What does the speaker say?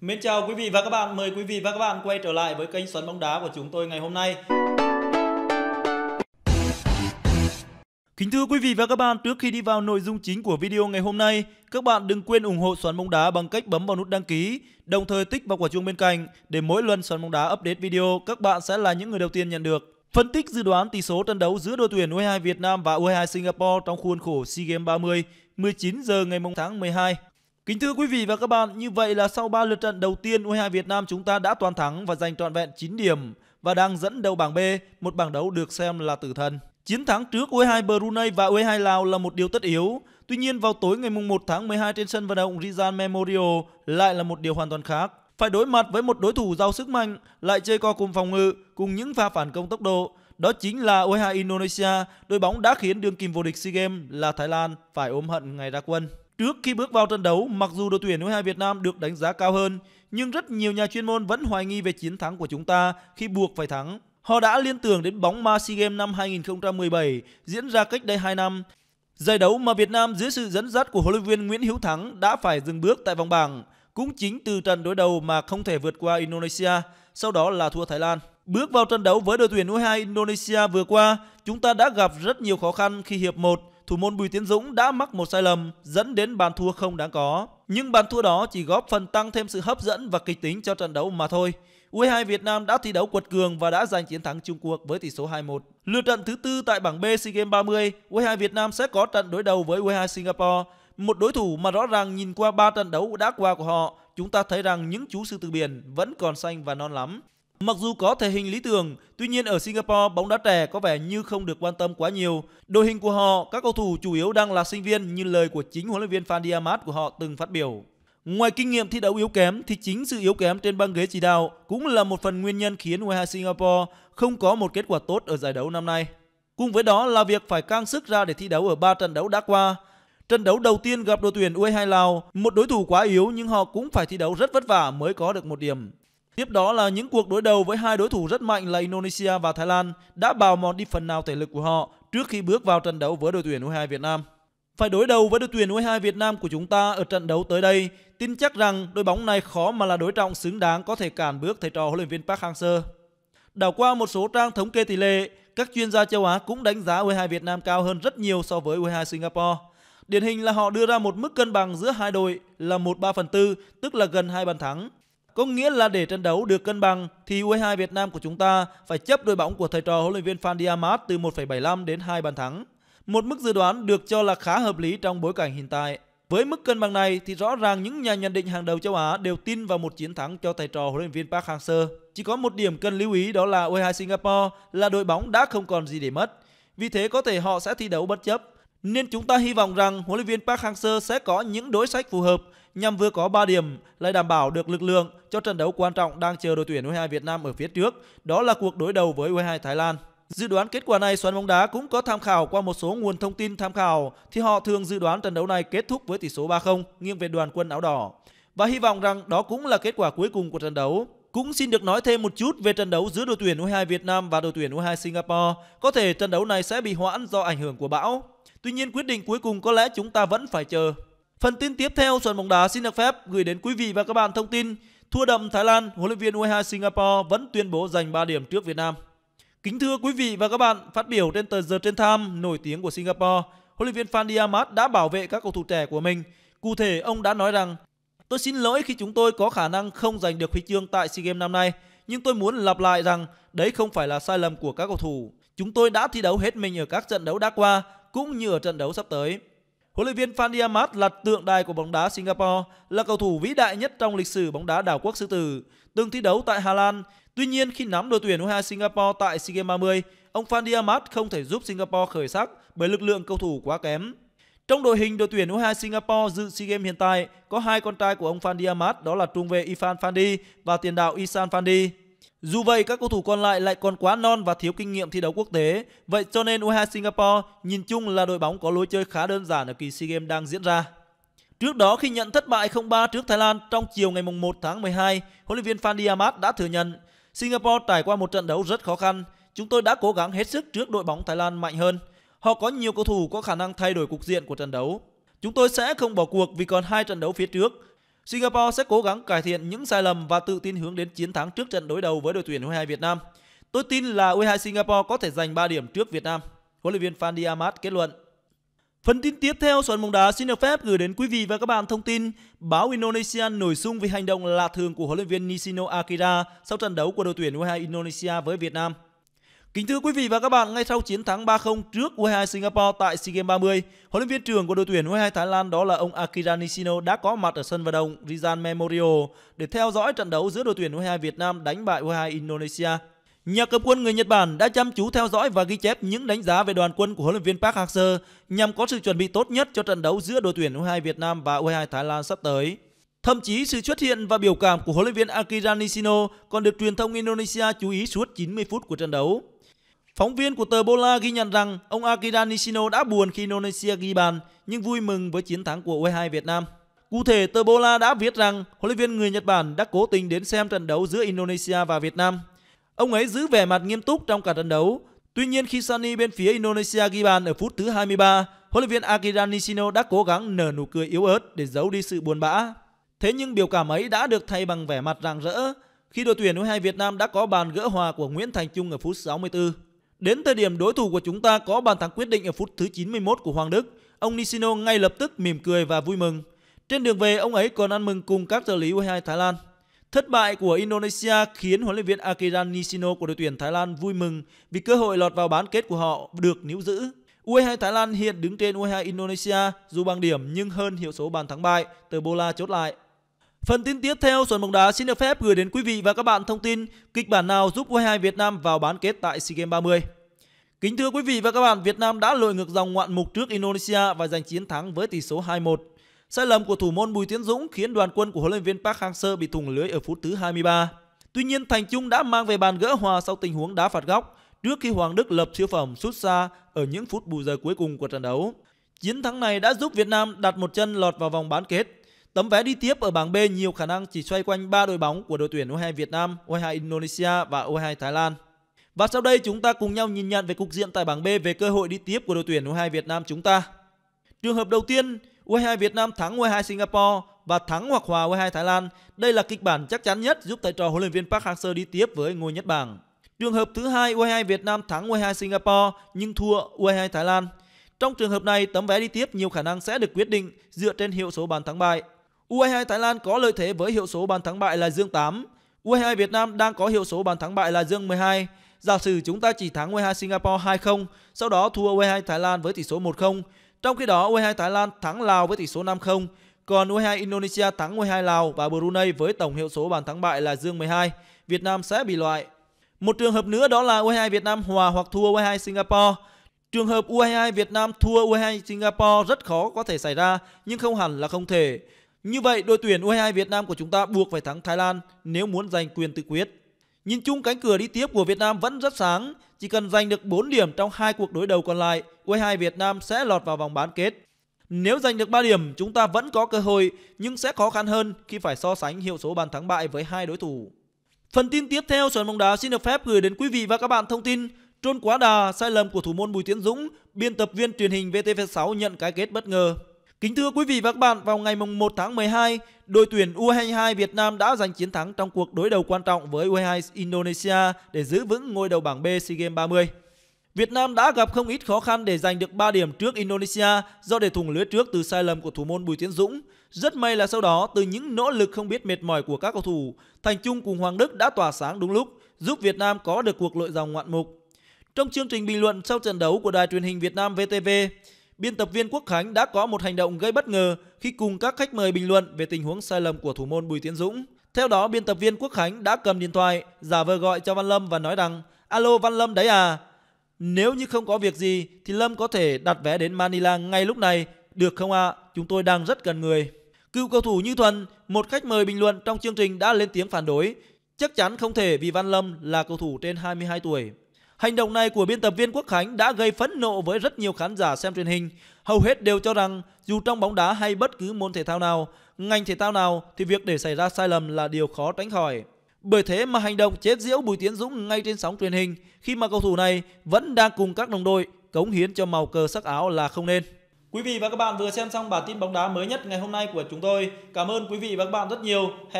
Mến chào quý vị và các bạn, mời quý vị và các bạn quay trở lại với kênh Xoắn bóng đá của chúng tôi ngày hôm nay. Kính thưa quý vị và các bạn, trước khi đi vào nội dung chính của video ngày hôm nay, các bạn đừng quên ủng hộ Xoắn bóng đá bằng cách bấm vào nút đăng ký, đồng thời tích vào quả chuông bên cạnh để mỗi lần Xoắn bóng đá update video, các bạn sẽ là những người đầu tiên nhận được. Phân tích dự đoán tỷ số trận đấu giữa đội tuyển U22 Việt Nam và U22 Singapore trong khuôn khổ SEA Games 30 19 giờ ngày mùng tháng 12 Kính thưa quý vị và các bạn, như vậy là sau 3 lượt trận đầu tiên U22 Việt Nam chúng ta đã toàn thắng và giành trọn vẹn 9 điểm và đang dẫn đầu bảng B, một bảng đấu được xem là tử thần. Chiến thắng trước U22 Brunei và U22 Lào là một điều tất yếu. Tuy nhiên vào tối ngày 1 tháng 12 trên sân vận động Rizal Memorial lại là một điều hoàn toàn khác. Phải đối mặt với một đối thủ giàu sức mạnh, lại chơi co cùng phòng ngự, cùng những pha phản công tốc độ đó chính là U22 e Indonesia, đội bóng đã khiến đương kim vô địch SEA Games là Thái Lan phải ôm hận ngày ra quân. Trước khi bước vào trận đấu, mặc dù đội tuyển U22 e Việt Nam được đánh giá cao hơn, nhưng rất nhiều nhà chuyên môn vẫn hoài nghi về chiến thắng của chúng ta khi buộc phải thắng. Họ đã liên tưởng đến bóng ma SEA Games năm 2017 diễn ra cách đây 2 năm. Giải đấu mà Việt Nam dưới sự dẫn dắt của huấn luyện viên Nguyễn Hữu Thắng đã phải dừng bước tại vòng bảng. Cũng chính từ trận đối đầu mà không thể vượt qua Indonesia, sau đó là thua Thái Lan. Bước vào trận đấu với đội tuyển U22 Indonesia vừa qua, chúng ta đã gặp rất nhiều khó khăn khi hiệp 1, thủ môn Bùi Tiến Dũng đã mắc một sai lầm dẫn đến bàn thua không đáng có. Nhưng bàn thua đó chỉ góp phần tăng thêm sự hấp dẫn và kịch tính cho trận đấu mà thôi. U22 Việt Nam đã thi đấu quật cường và đã giành chiến thắng Trung Quốc với tỷ số 2-1. Lượt trận thứ tư tại bảng B SEA Games 30, U22 Việt Nam sẽ có trận đối đầu với U22 Singapore, một đối thủ mà rõ ràng nhìn qua 3 trận đấu đã qua của họ, chúng ta thấy rằng những chú sư tử biển vẫn còn xanh và non lắm. Mặc dù có thể hình lý tưởng, tuy nhiên ở Singapore bóng đá trẻ có vẻ như không được quan tâm quá nhiều. Đội hình của họ, các cầu thủ chủ yếu đang là sinh viên như lời của chính huấn luyện viên Phan Ahmad của họ từng phát biểu. Ngoài kinh nghiệm thi đấu yếu kém thì chính sự yếu kém trên băng ghế chỉ đạo cũng là một phần nguyên nhân khiến U22 Singapore không có một kết quả tốt ở giải đấu năm nay. Cùng với đó là việc phải căng sức ra để thi đấu ở 3 trận đấu đã qua. Trận đấu đầu tiên gặp đội tuyển U22 Lào, một đối thủ quá yếu nhưng họ cũng phải thi đấu rất vất vả mới có được một điểm. Tiếp đó là những cuộc đối đầu với hai đối thủ rất mạnh là Indonesia và Thái Lan đã bào mòn đi phần nào thể lực của họ trước khi bước vào trận đấu với đội tuyển U22 Việt Nam. Phải đối đầu với đội tuyển U22 Việt Nam của chúng ta ở trận đấu tới đây, tin chắc rằng đội bóng này khó mà là đối trọng xứng đáng có thể cản bước thầy trò huấn luyện viên Park Hang-seo. Đảo qua một số trang thống kê tỷ lệ, các chuyên gia châu Á cũng đánh giá U22 Việt Nam cao hơn rất nhiều so với U22 Singapore. Điển hình là họ đưa ra một mức cân bằng giữa hai đội là 1 3 phần 4, tức là gần 2 bàn thắng, có nghĩa là để trận đấu được cân bằng thì U22 Việt Nam của chúng ta phải chấp đội bóng của thầy trò huấn luyện viên Phan Diamat từ 1,75 đến 2 bàn thắng. Một mức dự đoán được cho là khá hợp lý trong bối cảnh hiện tại. Với mức cân bằng này thì rõ ràng những nhà nhận định hàng đầu châu Á đều tin vào một chiến thắng cho thầy trò huấn luyện viên Park Hang-seo. Chỉ có một điểm cần lưu ý đó là U22 Singapore là đội bóng đã không còn gì để mất. Vì thế có thể họ sẽ thi đấu bất chấp nên chúng ta hy vọng rằng huấn luyện viên Park Hang-seo sẽ có những đối sách phù hợp nhằm vừa có 3 điểm lại đảm bảo được lực lượng cho trận đấu quan trọng đang chờ đội tuyển U22 Việt Nam ở phía trước, đó là cuộc đối đầu với U22 Thái Lan. Dự đoán kết quả này xoắn bóng đá cũng có tham khảo qua một số nguồn thông tin tham khảo thì họ thường dự đoán trận đấu này kết thúc với tỷ số 3-0 nghiêng về đoàn quân áo đỏ. Và hy vọng rằng đó cũng là kết quả cuối cùng của trận đấu. Cũng xin được nói thêm một chút về trận đấu giữa đội tuyển U22 Việt Nam và đội tuyển U22 Singapore. Có thể trận đấu này sẽ bị hoãn do ảnh hưởng của bão. Tuy nhiên quyết định cuối cùng có lẽ chúng ta vẫn phải chờ. Phần tin tiếp theo Xuân bóng đá xin được phép gửi đến quý vị và các bạn thông tin thua đậm Thái Lan, huấn luyện viên U22 Singapore vẫn tuyên bố giành 3 điểm trước Việt Nam. Kính thưa quý vị và các bạn, phát biểu trên tờ The trên tham nổi tiếng của Singapore, huấn luyện viên Fandi Ahmad đã bảo vệ các cầu thủ trẻ của mình. Cụ thể, ông đã nói rằng Tôi xin lỗi khi chúng tôi có khả năng không giành được huy chương tại SEA Games năm nay, nhưng tôi muốn lặp lại rằng đấy không phải là sai lầm của các cầu thủ. Chúng tôi đã thi đấu hết mình ở các trận đấu đã qua cũng như ở trận đấu sắp tới. Huấn luyện viên Van Diamat là tượng đài của bóng đá Singapore, là cầu thủ vĩ đại nhất trong lịch sử bóng đá đảo quốc sư tử, từng thi đấu tại Hà Lan. Tuy nhiên khi nắm đội tuyển U23 Singapore tại SEA Games 30, ông Van Diamat không thể giúp Singapore khởi sắc bởi lực lượng cầu thủ quá kém. Trong đội hình đội tuyển U2 Singapore dự SEA Games hiện tại có hai con trai của ông Fandi Ahmad đó là trung vệ Ifan Fandi và tiền đạo Isan Fandi. Dù vậy, các cầu thủ còn lại lại còn quá non và thiếu kinh nghiệm thi đấu quốc tế. Vậy cho nên U2 Singapore nhìn chung là đội bóng có lối chơi khá đơn giản ở kỳ SEA Games đang diễn ra. Trước đó khi nhận thất bại 0-3 trước Thái Lan trong chiều ngày 1 tháng 12, huấn luyện viên Fandi Ahmad đã thừa nhận Singapore trải qua một trận đấu rất khó khăn. Chúng tôi đã cố gắng hết sức trước đội bóng Thái Lan mạnh hơn. Họ có nhiều cầu thủ có khả năng thay đổi cục diện của trận đấu. Chúng tôi sẽ không bỏ cuộc vì còn hai trận đấu phía trước. Singapore sẽ cố gắng cải thiện những sai lầm và tự tin hướng đến chiến thắng trước trận đối đầu với đội tuyển U22 Việt Nam. Tôi tin là U22 Singapore có thể giành 3 điểm trước Việt Nam. Huấn luyện viên Fandi Ahmad kết luận. Phần tin tiếp theo Xuân bóng đá xin được phép gửi đến quý vị và các bạn thông tin báo Indonesia nổi sung vì hành động lạ thường của huấn luyện viên Nishino Akira sau trận đấu của đội tuyển U22 Indonesia với Việt Nam. Kính thưa quý vị và các bạn, ngay sau chiến thắng 3-0 trước U22 Singapore tại SEA Games 30, huấn luyện viên trưởng của đội tuyển U22 Thái Lan đó là ông Akira Nishino đã có mặt ở sân vận động rizal Memorial để theo dõi trận đấu giữa đội tuyển U22 Việt Nam đánh bại U22 Indonesia. Nhà cầm quân người Nhật Bản đã chăm chú theo dõi và ghi chép những đánh giá về đoàn quân của huấn luyện viên Park Hang-seo nhằm có sự chuẩn bị tốt nhất cho trận đấu giữa đội tuyển U22 Việt Nam và U22 Thái Lan sắp tới. Thậm chí sự xuất hiện và biểu cảm của huấn luyện viên Akira Nishino còn được truyền thông Indonesia chú ý suốt 90 phút của trận đấu. Phóng viên của tờ Bola ghi nhận rằng ông Akira Nishino đã buồn khi Indonesia ghi bàn nhưng vui mừng với chiến thắng của U22 Việt Nam. Cụ thể, tờ Bola đã viết rằng huấn luyện viên người Nhật Bản đã cố tình đến xem trận đấu giữa Indonesia và Việt Nam. Ông ấy giữ vẻ mặt nghiêm túc trong cả trận đấu. Tuy nhiên khi Sunny bên phía Indonesia ghi bàn ở phút thứ 23, huấn luyện viên Akira Nishino đã cố gắng nở nụ cười yếu ớt để giấu đi sự buồn bã. Thế nhưng biểu cảm ấy đã được thay bằng vẻ mặt rạng rỡ khi đội tuyển U2 Việt Nam đã có bàn gỡ hòa của Nguyễn Thành Trung ở phút 64. Đến thời điểm đối thủ của chúng ta có bàn thắng quyết định ở phút thứ 91 của Hoàng Đức, ông Nishino ngay lập tức mỉm cười và vui mừng. Trên đường về, ông ấy còn ăn mừng cùng các trợ lý u 2 Thái Lan. Thất bại của Indonesia khiến huấn luyện viên Akira Nishino của đội tuyển Thái Lan vui mừng vì cơ hội lọt vào bán kết của họ được níu giữ. u 2 Thái Lan hiện đứng trên u 2 Indonesia dù bằng điểm nhưng hơn hiệu số bàn thắng bại từ Bola chốt lại. Phần tin tiếp theo Xuân bóng đá xin được phép gửi đến quý vị và các bạn thông tin kịch bản nào giúp U22 Việt Nam vào bán kết tại SEA Games 30. Kính thưa quý vị và các bạn, Việt Nam đã lội ngược dòng ngoạn mục trước Indonesia và giành chiến thắng với tỷ số 2-1. Sai lầm của thủ môn Bùi Tiến Dũng khiến đoàn quân của huấn luyện viên Park Hang-seo bị thủng lưới ở phút thứ 23. Tuy nhiên, Thành Trung đã mang về bàn gỡ hòa sau tình huống đá phạt góc trước khi Hoàng Đức lập siêu phẩm sút xa ở những phút bù giờ cuối cùng của trận đấu. Chiến thắng này đã giúp Việt Nam đặt một chân lọt vào vòng bán kết Tấm vé đi tiếp ở bảng B nhiều khả năng chỉ xoay quanh ba đội bóng của đội tuyển U22 Việt Nam, U22 Indonesia và U22 Thái Lan. Và sau đây chúng ta cùng nhau nhìn nhận về cục diện tại bảng B về cơ hội đi tiếp của đội tuyển U22 Việt Nam chúng ta. Trường hợp đầu tiên, U22 Việt Nam thắng U22 Singapore và thắng hoặc hòa U22 Thái Lan. Đây là kịch bản chắc chắn nhất giúp thầy trò huấn luyện viên Park Hang-seo đi tiếp với ngôi nhất bảng. Trường hợp thứ hai, U22 Việt Nam thắng U22 Singapore nhưng thua U22 Thái Lan. Trong trường hợp này, tấm vé đi tiếp nhiều khả năng sẽ được quyết định dựa trên hiệu số bàn thắng bại. U22 Thái Lan có lợi thế với hiệu số bàn thắng bại là dương 8. U22 Việt Nam đang có hiệu số bàn thắng bại là dương 12. Giả sử chúng ta chỉ thắng U22 Singapore 2-0, sau đó thua U22 Thái Lan với tỷ số 1-0. Trong khi đó U22 Thái Lan thắng Lào với tỷ số 5-0, còn U22 Indonesia thắng U22 Lào và Brunei với tổng hiệu số bàn thắng bại là dương 12. Việt Nam sẽ bị loại. Một trường hợp nữa đó là U22 Việt Nam hòa hoặc thua U22 Singapore. Trường hợp U22 Việt Nam thua U22 Singapore rất khó có thể xảy ra nhưng không hẳn là không thể. Như vậy, đội tuyển U22 Việt Nam của chúng ta buộc phải thắng Thái Lan nếu muốn giành quyền tự quyết. Nhìn chung cánh cửa đi tiếp của Việt Nam vẫn rất sáng, chỉ cần giành được 4 điểm trong hai cuộc đối đầu còn lại, U22 Việt Nam sẽ lọt vào vòng bán kết. Nếu giành được 3 điểm, chúng ta vẫn có cơ hội nhưng sẽ khó khăn hơn khi phải so sánh hiệu số bàn thắng bại với hai đối thủ. Phần tin tiếp theo Sòn bóng đá xin được phép gửi đến quý vị và các bạn thông tin trôn quá đà sai lầm của thủ môn Bùi Tiến Dũng, biên tập viên truyền hình VTV6 nhận cái kết bất ngờ. Kính thưa quý vị và các bạn, vào ngày 1 tháng 12, đội tuyển U22 Việt Nam đã giành chiến thắng trong cuộc đối đầu quan trọng với U22 Indonesia để giữ vững ngôi đầu bảng B SEA Games 30. Việt Nam đã gặp không ít khó khăn để giành được 3 điểm trước Indonesia do để thủng lưới trước từ sai lầm của thủ môn Bùi Tiến Dũng. Rất may là sau đó, từ những nỗ lực không biết mệt mỏi của các cầu thủ, Thành Trung cùng Hoàng Đức đã tỏa sáng đúng lúc, giúp Việt Nam có được cuộc lội dòng ngoạn mục. Trong chương trình bình luận sau trận đấu của Đài truyền hình Việt Nam VTV, biên tập viên Quốc Khánh đã có một hành động gây bất ngờ khi cùng các khách mời bình luận về tình huống sai lầm của thủ môn Bùi Tiến Dũng. Theo đó, biên tập viên Quốc Khánh đã cầm điện thoại, giả vờ gọi cho Văn Lâm và nói rằng Alo Văn Lâm đấy à? Nếu như không có việc gì thì Lâm có thể đặt vé đến Manila ngay lúc này, được không ạ? À? Chúng tôi đang rất cần người. Cựu cầu thủ Như Thuần, một khách mời bình luận trong chương trình đã lên tiếng phản đối. Chắc chắn không thể vì Văn Lâm là cầu thủ trên 22 tuổi. Hành động này của biên tập viên Quốc Khánh đã gây phẫn nộ với rất nhiều khán giả xem truyền hình. Hầu hết đều cho rằng dù trong bóng đá hay bất cứ môn thể thao nào, ngành thể thao nào thì việc để xảy ra sai lầm là điều khó tránh khỏi. Bởi thế mà hành động chết diễu Bùi Tiến Dũng ngay trên sóng truyền hình khi mà cầu thủ này vẫn đang cùng các đồng đội cống hiến cho màu cờ sắc áo là không nên. Quý vị và các bạn vừa xem xong bản tin bóng đá mới nhất ngày hôm nay của chúng tôi. Cảm ơn quý vị và các bạn rất nhiều. Hẹn